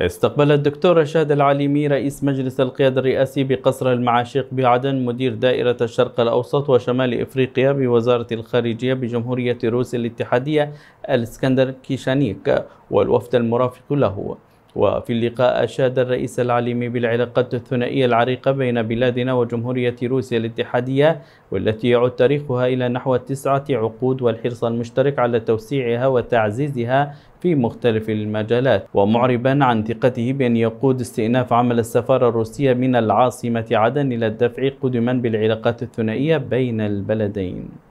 استقبل الدكتور رشاد العليمي رئيس مجلس القيادة الرئاسي بقصر المعاشيق بعدن مدير دائرة الشرق الأوسط وشمال إفريقيا بوزارة الخارجية بجمهورية روسيا الاتحادية الاسكندر كيشانيك والوفد المرافق له وفي اللقاء أشاد الرئيس العليمي بالعلاقات الثنائية العريقة بين بلادنا وجمهورية روسيا الاتحادية والتي يعود تاريخها إلى نحو تسعة عقود والحرص المشترك على توسيعها وتعزيزها في مختلف المجالات ومعربا عن ثقته بأن يقود استئناف عمل السفارة الروسية من العاصمة عدن إلى الدفع قدما بالعلاقات الثنائية بين البلدين